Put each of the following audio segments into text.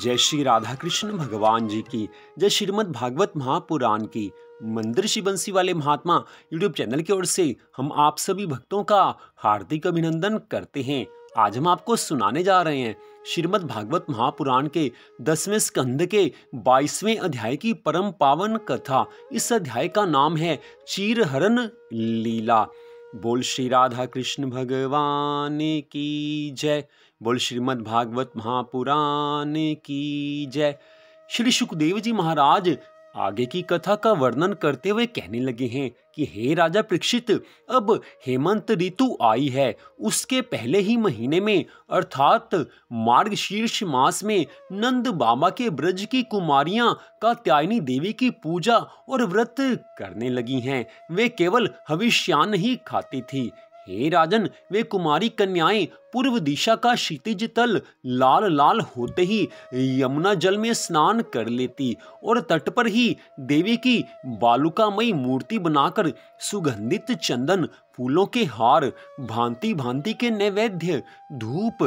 जय श्री राधा कृष्ण भगवान जी की जय श्रीमद भागवत महापुराण की मंदिर श्री बंसी वाले महात्मा यूट्यूब चैनल की ओर से हम आप सभी भक्तों का हार्दिक अभिनंदन करते हैं आज हम आपको सुनाने जा रहे हैं श्रीमद भागवत महापुराण के दसवें स्कंध के बाईसवें अध्याय की परम पावन कथा इस अध्याय का नाम है चीरहरण लीला बोल श्री राधा कृष्ण भगवान की जय बोल श्रीमद् भागवत महापुराण की जय श्री सुखदेव जी महाराज आगे की कथा का वर्णन करते हुए कहने लगे हैं कि हे राजा प्रक्षित अब हेमंत ऋतु आई है उसके पहले ही महीने में अर्थात मार्गशीर्ष मास में नंद बाबा के ब्रज की कुमारियां का त्यायनी देवी की पूजा और व्रत करने लगी हैं वे केवल हविष्यान ही खाती थी हे राजन वे कुमारी कन्याएं पूर्व दिशा का क्षितिज तल लाल लाल होते ही यमुना जल में स्नान कर लेती और तट पर ही देवी की बालुकामयी मूर्ति बनाकर सुगंधित चंदन फूलों के हार भांति भांति के नैवेद्य धूप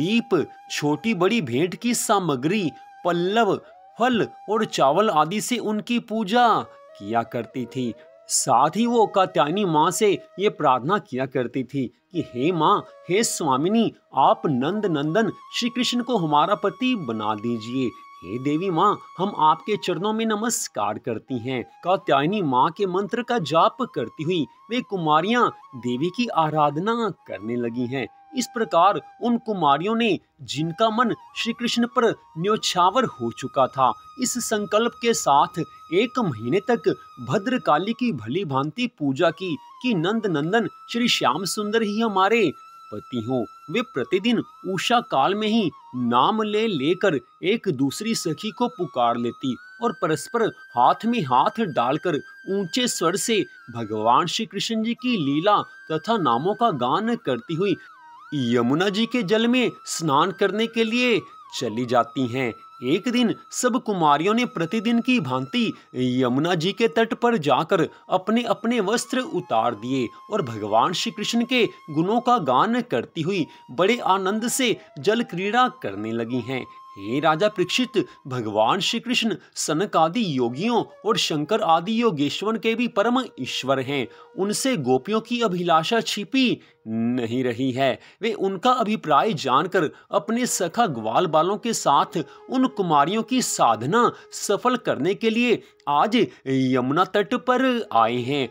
दीप छोटी बड़ी भेंट की सामग्री पल्लव फल और चावल आदि से उनकी पूजा किया करती थी साथ ही वो कात्यायनी माँ से ये प्रार्थना किया करती थी कि हे माँ हे स्वामिनी आप नंद नंदन श्री कृष्ण को हमारा पति बना दीजिए हे देवी माँ हम आपके चरणों में नमस्कार करती हैं कात्यायनी माँ के मंत्र का जाप करती हुई वे कुमारियाँ देवी की आराधना करने लगी हैं इस प्रकार उन कुमारियों ने जिनका मन श्री कृष्ण पर न्योछावर हो चुका था इस संकल्प के साथ एक महीने तक भद्रकाली की भली भांति पूजा की कि नंद नंदन श्री श्याम सुंदर ही हमारे पति हो वे प्रतिदिन उषा काल में ही नाम ले लेकर एक दूसरी सखी को पुकार लेती और परस्पर हाथ में हाथ डालकर ऊंचे स्वर से भगवान श्री कृष्ण जी की लीला तथा नामों का गान करती हुई यमुना जी के जल में स्नान करने के लिए चली जाती हैं एक दिन सब कुमारियों ने प्रतिदिन की भांति यमुना जी के तट पर जाकर अपने अपने वस्त्र उतार दिए और भगवान श्री कृष्ण के गुणों का गान करती हुई बड़े आनंद से जल क्रीड़ा करने लगी हैं हे राजा परीक्षित भगवान श्री कृष्ण सनक आदि योगियों और शंकर आदि योगेश्वर के भी परम ईश्वर हैं उनसे गोपियों की अभिलाषा छिपी नहीं रही है वे उनका अभिप्राय जानकर अपने सखा ग्वाल बालों के साथ उन कुमारियों की साधना सफल करने के लिए आज यमुना तट पर आए हैं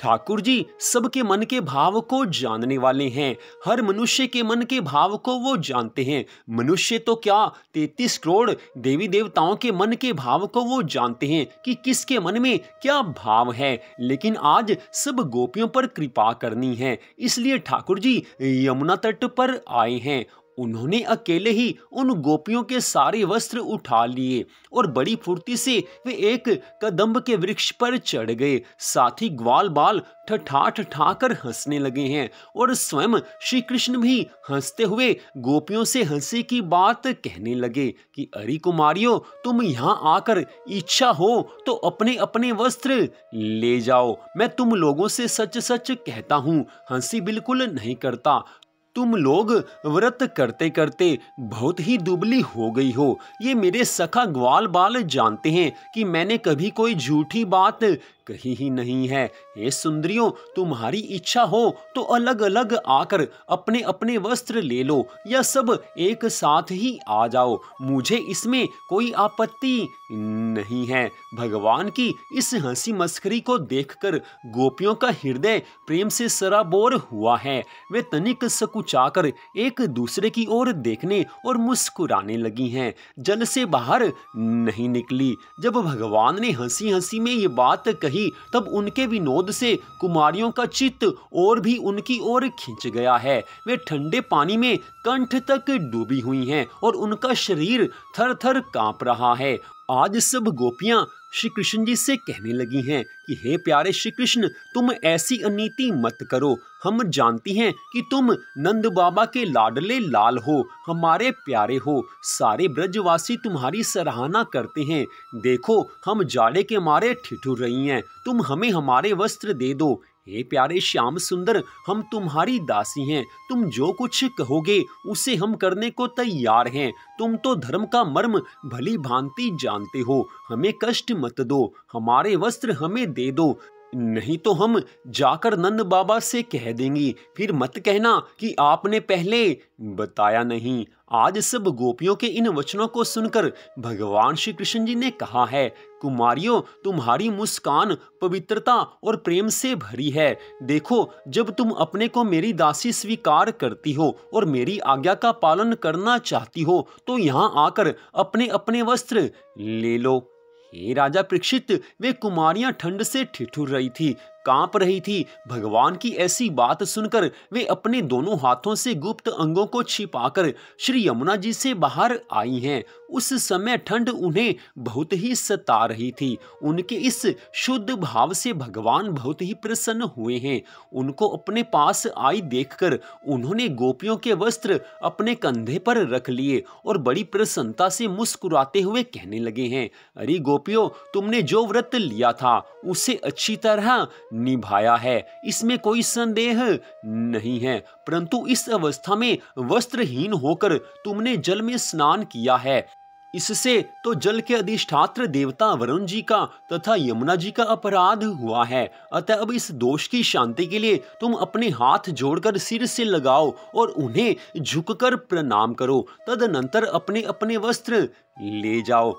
ठाकुर जी सबके मन के भाव को जानने वाले हैं हर मनुष्य के मन के भाव को वो जानते हैं मनुष्य तो क्या तैतीस करोड़ देवी देवताओं के मन के भाव को वो जानते हैं कि किसके मन में क्या भाव है लेकिन आज सब गोपियों पर कृपा करनी है इसलिए ठाकुर जी यमुना तट पर आए हैं उन्होंने अकेले ही उन गोपियों के सारे वस्त्र उठा लिए और बड़ी फुर्ती से वे एक कदम्ब के वृक्ष पर चढ़ गए साथ ही ग्वाल बाल ठठा ठठा कर हंसने लगे हैं और स्वयं श्री कृष्ण भी हंसते हुए गोपियों से हंसी की बात कहने लगे कि अरे कुमारियो तुम यहाँ आकर इच्छा हो तो अपने अपने वस्त्र ले जाओ मैं तुम लोगों से सच सच कहता हूँ हंसी बिल्कुल नहीं करता तुम लोग व्रत करते करते बहुत ही दुबली हो गई हो ये मेरे सखा ग्वाल बाल जानते हैं कि मैंने कभी कोई झूठी बात कहीं ही नहीं है हे सुंदरियों तुम्हारी इच्छा हो तो अलग अलग आकर अपने अपने वस्त्र ले लो या सब एक साथ ही आ जाओ मुझे इसमें कोई आपत्ति नहीं है भगवान की इस हंसी मस्करी को देखकर गोपियों का हृदय प्रेम से सराबोर हुआ है वे तनिक सकुचाकर एक दूसरे की ओर देखने और मुस्कुराने लगी हैं जल से बाहर नहीं निकली जब भगवान ने हंसी हंसी में ये बात कही रही तब उनके विनोद से कुमारियों का चित्त और भी उनकी ओर खींच गया है वे ठंडे पानी में कंठ तक डूबी हुई हैं और उनका शरीर थर थर कांप रहा है आज सब गोपियां श्री कृष्ण जी से कहने लगी हैं कि हे प्यारे श्री कृष्ण तुम ऐसी अनीति मत करो हम जानती हैं कि तुम नंद बाबा के लाडले लाल हो हमारे प्यारे हो सारे ब्रजवासी तुम्हारी सराहना करते हैं देखो हम जाड़े के मारे ठिठुर रही हैं तुम हमें हमारे वस्त्र दे दो हे प्यारे श्याम सुंदर हम तुम्हारी दासी हैं तुम जो कुछ कहोगे उसे हम करने को तैयार हैं तुम तो धर्म का मर्म भली भांति जानते हो हमें कष्ट मत दो हमारे वस्त्र हमें दे दो नहीं तो हम जाकर नंद बाबा से कह देंगी फिर मत कहना कि आपने पहले बताया नहीं आज सब गोपियों के इन वचनों को सुनकर भगवान श्री कृष्ण जी ने कहा है कुमारियों तुम्हारी मुस्कान पवित्रता और प्रेम से भरी है देखो जब तुम अपने को मेरी दासी स्वीकार करती हो और मेरी आज्ञा का पालन करना चाहती हो तो यहाँ आकर अपने अपने वस्त्र ले लो हे राजा प्रक्षित वे कुमारियां ठंड से ठिठुर रही थी कांप रही थी भगवान की ऐसी बात सुनकर वे अपने दोनों हाथों से गुप्त अंगों को छिपाकर श्री यमुना जी से बाहर आई हैं उस समय ठंड उन्हें बहुत ही सता रही थी उनके इस शुद्ध भाव से भगवान बहुत ही प्रसन्न हुए हैं उनको अपने पास आई देखकर उन्होंने गोपियों के वस्त्र अपने कंधे पर रख लिए और बड़ी प्रसन्नता से मुस्कुराते हुए कहने लगे हैं अरे गोपियों तुमने जो व्रत लिया था उसे अच्छी तरह निभाया है इसमें कोई संदेह नहीं है परंतु इस अवस्था में वस्त्रहीन होकर तुमने जल में स्नान किया है इससे तो जल के अधिष्ठात्र देवता वरुण जी का तथा यमुना जी का अपराध हुआ है अतः अब इस दोष की शांति के लिए तुम अपने हाथ जोड़कर सिर से लगाओ और उन्हें झुककर प्रणाम करो तदनंतर अपने अपने वस्त्र ले जाओ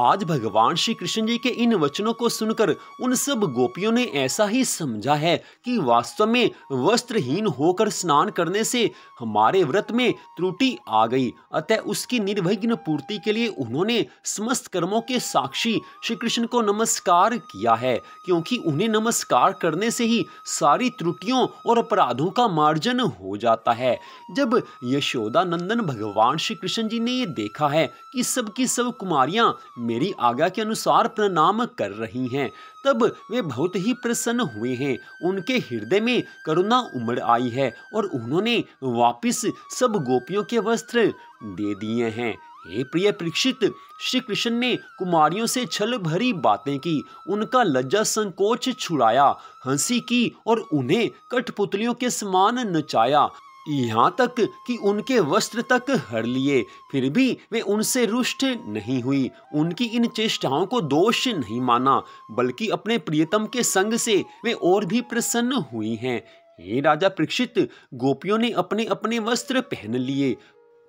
आज भगवान श्री कृष्ण जी के इन वचनों को सुनकर उन सब गोपियों ने ऐसा ही समझा है कि वास्तव में वस्त्रहीन होकर स्नान करने से हमारे व्रत में त्रुटि आ गई अतः उसकी निर्विघ्न पूर्ति के लिए उन्होंने समस्त कर्मों के साक्षी श्री कृष्ण को नमस्कार किया है क्योंकि उन्हें नमस्कार करने से ही सारी त्रुटियों और अपराधों का मार्जन हो जाता है जब यशोदा नंदन भगवान श्री कृष्ण जी ने ये देखा है कि सबकी सब कुमारियां मेरी आज्ञा के अनुसार प्रणाम कर रही हैं तब वे बहुत ही प्रसन्न हुए हैं उनके हृदय में करुणा उमड़ आई है और उन्होंने वापिस सब गोपियों के वस्त्र दे दिए हैं हे प्रिय परीक्षित श्री कृष्ण ने कुमारियों से छल भरी बातें की उनका लज्जा संकोच छुड़ाया हंसी की और उन्हें कठपुतलियों के समान नचाया यहाँ तक कि उनके वस्त्र तक हर लिए फिर भी वे उनसे रुष्ट नहीं हुई उनकी इन चेष्टाओं को दोष नहीं माना बल्कि अपने प्रियतम के संग से वे और भी प्रसन्न हुई हैं हे राजा प्रक्षित गोपियों ने अपने अपने वस्त्र पहन लिए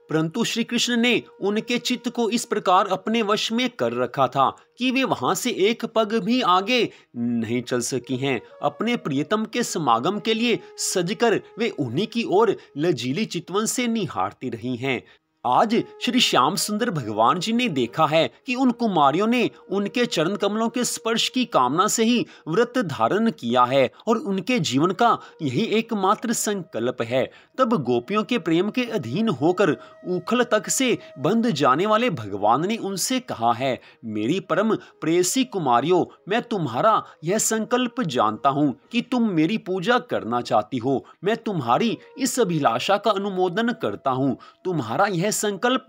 परंतु श्री कृष्ण ने उनके चित्त को इस प्रकार अपने वश में कर रखा था कि वे वहां से एक पग भी आगे नहीं चल सकी हैं अपने प्रियतम के समागम के लिए सजकर वे उन्हीं की ओर लजीली चितवन से निहारती रही हैं आज श्री श्याम सुंदर भगवान जी ने देखा है कि उन कुमारियों ने उनके चरण कमलों के स्पर्श की कामना से ही व्रत धारण किया है और उनके जीवन का यही एकमात्र संकल्प है तब गोपियों के प्रेम के अधीन होकर उखल तक से बंध जाने वाले भगवान ने उनसे कहा है मेरी परम प्रेसी कुमारियों मैं तुम्हारा यह संकल्प जानता हूँ कि तुम मेरी पूजा करना चाहती हो मैं तुम्हारी इस अभिलाषा का अनुमोदन करता हूँ तुम्हारा यह संकल्प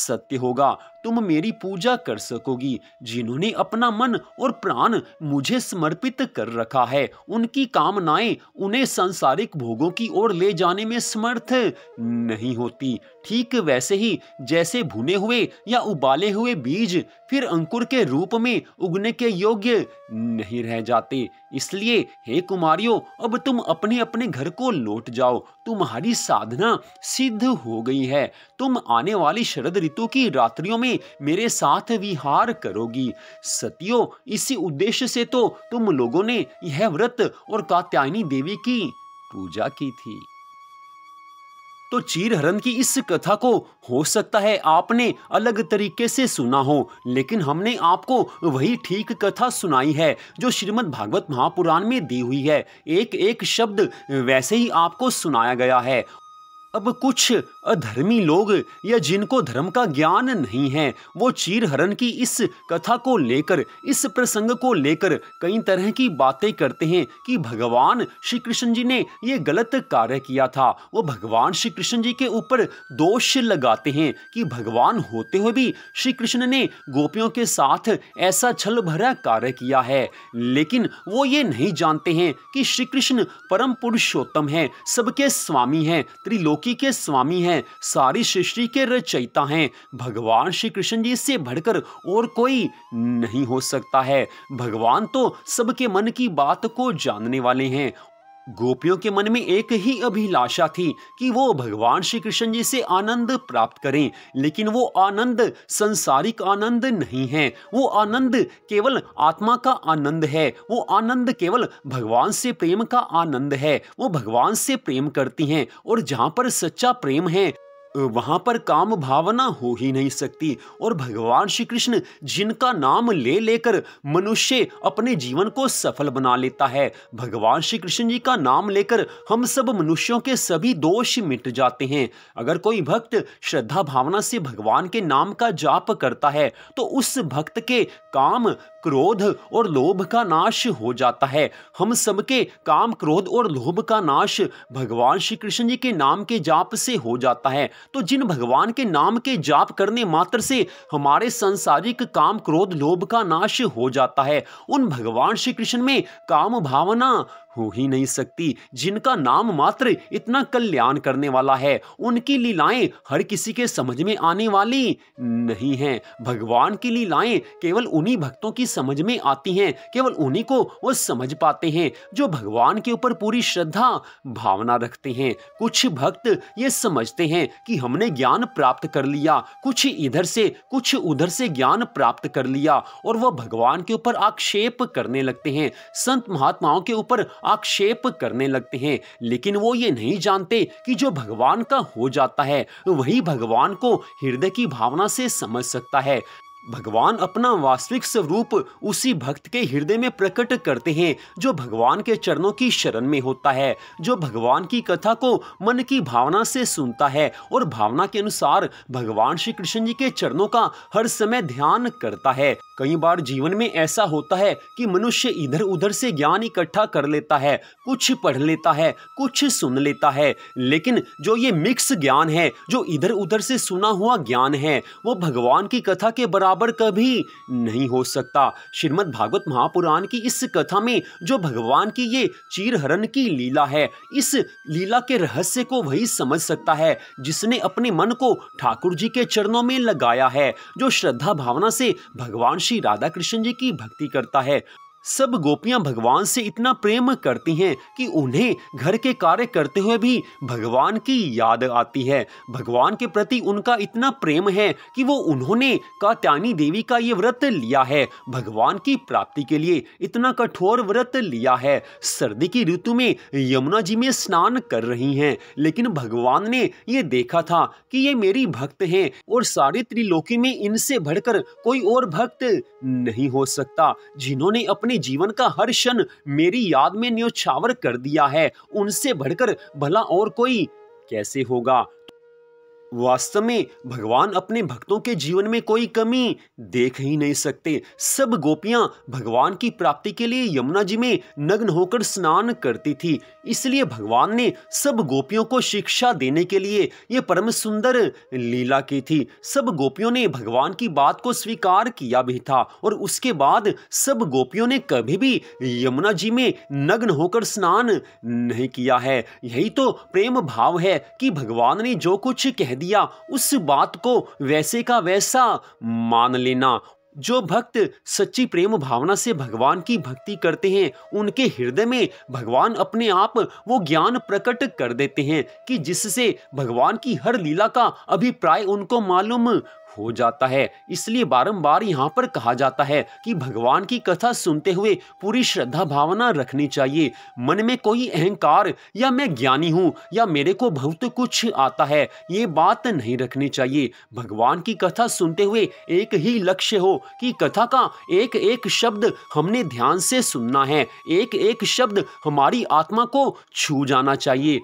सत्य होगा तुम मेरी पूजा कर सकोगी जिन्होंने अपना मन और प्राण मुझे समर्पित कर रखा है उनकी कामनाएं उन्हें सांसारिक भोगों की ओर ले जाने में समर्थ नहीं होती ठीक वैसे ही जैसे भुने हुए या उबाले हुए बीज फिर अंकुर के रूप में उगने के योग्य नहीं रह जाते इसलिए हे कुमारियों अब तुम अपने अपने घर को लौट जाओ तुम्हारी साधना सिद्ध हो गई है तुम आने वाली शरद ऋतु की रात्रियों में मेरे साथ विहार करोगी सतियों इसी उद्देश्य से तो तुम लोगों ने यह व्रत और कात्यायनी देवी की पूजा की थी तो चीरहरण की इस कथा को हो सकता है आपने अलग तरीके से सुना हो लेकिन हमने आपको वही ठीक कथा सुनाई है जो श्रीमद् भागवत महापुराण में दी हुई है एक एक शब्द वैसे ही आपको सुनाया गया है अब कुछ अधर्मी लोग या जिनको धर्म का ज्ञान नहीं है वो चीरहरण की इस कथा को लेकर इस प्रसंग को लेकर कई तरह की बातें करते हैं कि भगवान श्री कृष्ण जी ने ये गलत कार्य किया था वो भगवान श्री कृष्ण जी के ऊपर दोष लगाते हैं कि भगवान होते हुए भी श्री कृष्ण ने गोपियों के साथ ऐसा छल भरा कार्य किया है लेकिन वो ये नहीं जानते हैं कि श्री कृष्ण परम पुरुषोत्तम है सबके स्वामी हैं त्रिलोकी के स्वामी हैं हैं सारी सृष्टि के रचयिता हैं भगवान श्री कृष्ण जी से बढ़कर और कोई नहीं हो सकता है भगवान तो सबके मन की बात को जानने वाले हैं गोपियों के मन में एक ही अभिलाषा थी कि वो भगवान श्री कृष्ण जी से आनंद प्राप्त करें लेकिन वो आनंद संसारिक आनंद नहीं है वो आनंद केवल आत्मा का आनंद है वो आनंद केवल भगवान से प्रेम का आनंद है वो भगवान से प्रेम करती हैं और जहाँ पर सच्चा प्रेम है वहाँ पर काम भावना हो ही नहीं सकती और भगवान श्री कृष्ण जिनका नाम ले लेकर मनुष्य अपने जीवन को सफल बना लेता है भगवान श्री कृष्ण जी का नाम लेकर हम सब मनुष्यों के सभी दोष मिट जाते हैं अगर कोई भक्त श्रद्धा भावना से भगवान के नाम का जाप करता है तो उस भक्त के काम क्रोध और लोभ का नाश हो जाता है हम सबके काम क्रोध और लोभ का नाश भगवान श्री कृष्ण जी के नाम के जाप से हो जाता है तो जिन भगवान के नाम के जाप करने मात्र से हमारे संसारिक काम क्रोध लोभ का नाश हो जाता है उन भगवान श्री कृष्ण में काम भावना हो ही नहीं सकती जिनका नाम मात्र इतना कल्याण करने वाला है उनकी लीलाएं हर किसी के समझ में आने वाली नहीं हैं भगवान की लीलाएं केवल उन्हीं भक्तों की समझ में आती हैं केवल उन्हीं को वो समझ पाते हैं जो भगवान के ऊपर पूरी श्रद्धा भावना रखते हैं कुछ भक्त ये समझते हैं कि हमने ज्ञान प्राप्त कर लिया कुछ इधर से कुछ उधर से ज्ञान प्राप्त कर लिया और वह भगवान के ऊपर आक्षेप करने लगते हैं संत महात्माओं के ऊपर आक्षेप करने लगते हैं लेकिन वो ये नहीं जानते कि जो भगवान का हो जाता है वही भगवान को हृदय की भावना से समझ सकता है भगवान अपना वास्तविक स्वरूप उसी भक्त के हृदय में प्रकट करते हैं जो भगवान के चरणों की शरण में होता है जो भगवान की कथा को मन की भावना से सुनता है और भावना के अनुसार भगवान श्री कृष्ण जी के चरणों का हर समय ध्यान करता है कई बार जीवन में ऐसा होता है कि मनुष्य इधर उधर से ज्ञान इकट्ठा कर लेता है कुछ पढ़ लेता है कुछ सुन लेता है लेकिन जो ये मिक्स ज्ञान है जो इधर उधर से सुना हुआ ज्ञान है वो भगवान की कथा के बराबर बराबर कभी नहीं हो सकता श्रीमद भागवत महापुराण की इस कथा में जो भगवान की ये चीरहरण की लीला है इस लीला के रहस्य को वही समझ सकता है जिसने अपने मन को ठाकुर जी के चरणों में लगाया है जो श्रद्धा भावना से भगवान श्री राधा कृष्ण जी की भक्ति करता है सब गोपियां भगवान से इतना प्रेम करती हैं कि उन्हें घर के कार्य करते हुए भी भगवान की याद आती है भगवान के प्रति उनका इतना प्रेम है कि वो उन्होंने कात्यानी देवी का ये व्रत लिया है भगवान की प्राप्ति के लिए इतना कठोर व्रत लिया है सर्दी की ऋतु में यमुना जी में स्नान कर रही हैं लेकिन भगवान ने ये देखा था कि ये मेरी भक्त हैं और सारे त्रिलोकी में इनसे बढ़कर कोई और भक्त नहीं हो सकता जिन्होंने अपने जीवन का हर क्षण मेरी याद में न्योछावर कर दिया है उनसे बढ़कर भला और कोई कैसे होगा वास्तव में भगवान अपने भक्तों के जीवन में कोई कमी देख ही नहीं सकते सब गोपियां भगवान की प्राप्ति के लिए यमुना जी में नग्न होकर स्नान करती थी इसलिए भगवान ने सब गोपियों को शिक्षा देने के लिए ये परम सुंदर लीला की थी सब गोपियों ने भगवान की बात को स्वीकार किया भी था और उसके बाद सब गोपियों ने कभी भी यमुना जी में नग्न होकर स्नान नहीं किया है यही तो प्रेम भाव है कि भगवान ने जो कुछ कह दिया उस बात को वैसे का वैसा मान लेना जो भक्त सच्ची प्रेम भावना से भगवान की भक्ति करते हैं उनके हृदय में भगवान अपने आप वो ज्ञान प्रकट कर देते हैं कि जिससे भगवान की हर लीला का अभिप्राय उनको मालूम हो जाता है इसलिए बारंबार यहाँ पर कहा जाता है कि भगवान की कथा सुनते हुए पूरी श्रद्धा भावना रखनी चाहिए मन में कोई अहंकार या मैं ज्ञानी हूँ या मेरे को बहुत कुछ आता है ये बात नहीं रखनी चाहिए भगवान की कथा सुनते हुए एक ही लक्ष्य हो कि कथा का एक एक शब्द हमने ध्यान से सुनना है एक एक शब्द हमारी आत्मा को छू जाना चाहिए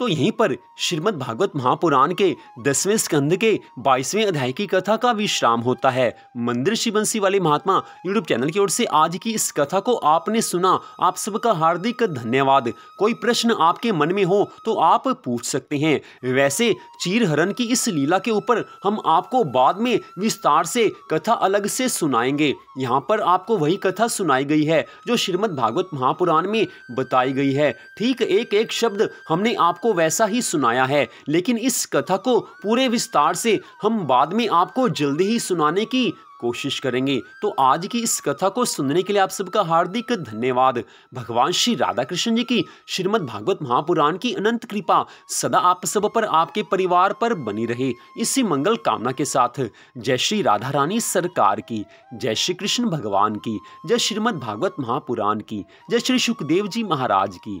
तो यहीं पर श्रीमद् भागवत महापुराण के दसवें स्कंध के बाईसवें अध्याय की कथा का विश्राम होता है मंदिर श्रीवंशी वाले महात्मा यूट्यूब चैनल की ओर से आज की इस कथा को आपने सुना आप सबका हार्दिक धन्यवाद कोई प्रश्न आपके मन में हो तो आप पूछ सकते हैं वैसे चीरहरण की इस लीला के ऊपर हम आपको बाद में विस्तार से कथा अलग से सुनाएंगे यहाँ पर आपको वही कथा सुनाई गई है जो श्रीमद भागवत महापुराण में बताई गई है ठीक एक एक शब्द हमने आप आपको वैसा ही सुनाया है लेकिन इस कथा को पूरे विस्तार से हम बाद में आपको जल्दी ही सुनाने की कोशिश करेंगे तो आज की इस कथा को सुनने के लिए आप सबका हार्दिक धन्यवाद भगवान श्री राधा कृष्ण जी की श्रीमद् भागवत महापुराण की अनंत कृपा सदा आप सब पर आपके परिवार पर बनी रहे इसी मंगल कामना के साथ जय श्री राधा रानी सरकार की जय श्री कृष्ण भगवान की जय श्रीमद् भागवत महापुराण की जय श्री सुखदेव जी महाराज की